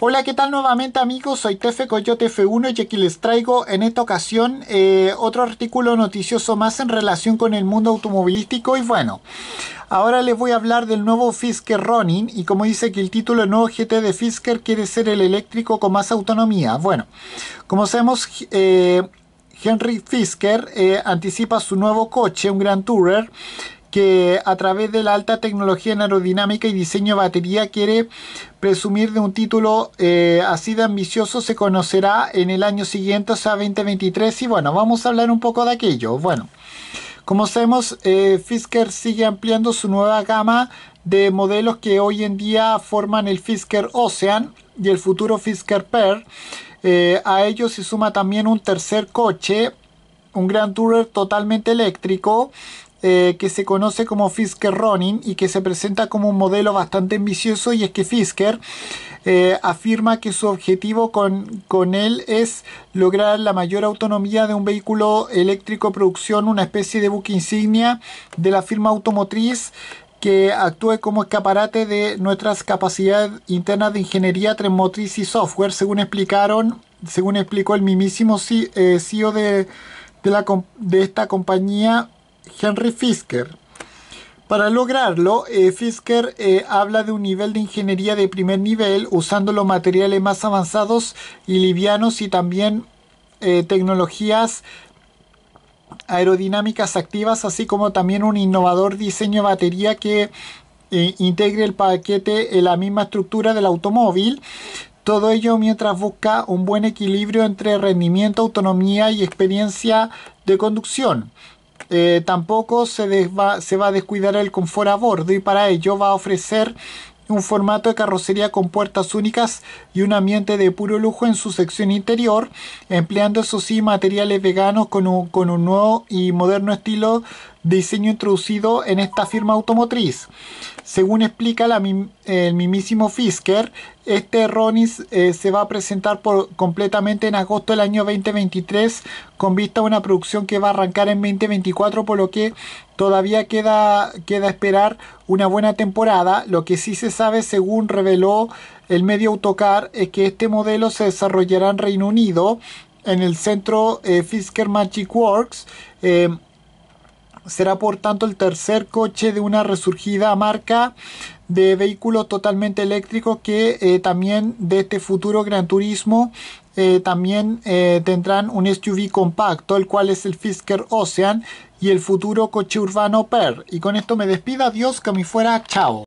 Hola, ¿qué tal nuevamente amigos? Soy Tefe Coyote F1 y aquí les traigo en esta ocasión eh, otro artículo noticioso más en relación con el mundo automovilístico y bueno, ahora les voy a hablar del nuevo Fisker Running y como dice que el título nuevo GT de Fisker quiere ser el eléctrico con más autonomía. Bueno, como sabemos... Eh, Henry Fisker eh, anticipa su nuevo coche, un Grand Tourer, que a través de la alta tecnología en aerodinámica y diseño de batería quiere presumir de un título eh, así de ambicioso se conocerá en el año siguiente, o sea 2023 y bueno, vamos a hablar un poco de aquello. Bueno, como sabemos, eh, Fisker sigue ampliando su nueva gama de modelos que hoy en día forman el Fisker Ocean y el futuro Fisker Per. Eh, a ellos se suma también un tercer coche, un Grand Tourer totalmente eléctrico eh, que se conoce como Fisker Running y que se presenta como un modelo bastante ambicioso y es que Fisker eh, afirma que su objetivo con, él es lograr la mayor autonomía de un vehículo eléctrico producción, una especie de buque insignia de la firma automotriz que actúe como escaparate de nuestras capacidades internas de ingeniería transmotriz y software, según explicaron, según explicó el mismísimo CEO eh, e de, la, de esta compañía, Henry Fisker. Para lograrlo, eh, Fisker eh, habla de un nivel de ingeniería de primer nivel usando los materiales más avanzados y livianos y también eh, tecnologías aerodinámicas activas, así como también un innovador diseño de batería que integre el paquete en la misma estructura del automóvil. Todo ello mientras busca un buen equilibrio entre rendimiento, autonomía y experiencia de conducción. Eh, tampoco se, va a descuidar el confort a bordo y para ello va a ofrecer un formato de carrocería con puertas únicas y un ambiente de puro lujo en su sección interior, empleando eso sí materiales veganos con un nuevo y moderno estilo diseño introducido en esta firma automotriz. Según explica el mismísimo Fisker, este Ronis eh, se va a presentar completamente en agosto del año 2023 con vista a una producción que va a arrancar en 2024, por lo que todavía queda, queda esperar una buena temporada. Lo que sí se sabe, según reveló el medio Autocar, es que este modelo se desarrollará en Reino Unido en el centro eh, Fisker Magic Works. Eh, Será por tanto el tercer coche de una resurgida marca de vehículos totalmente eléctricos que eh, también de este futuro Gran Turismo eh, también eh, tendrán un SUV compacto, el cual es el Fisker Ocean y el futuro coche urbano PER. Y con esto me despido, adiós, que me fuera, chao.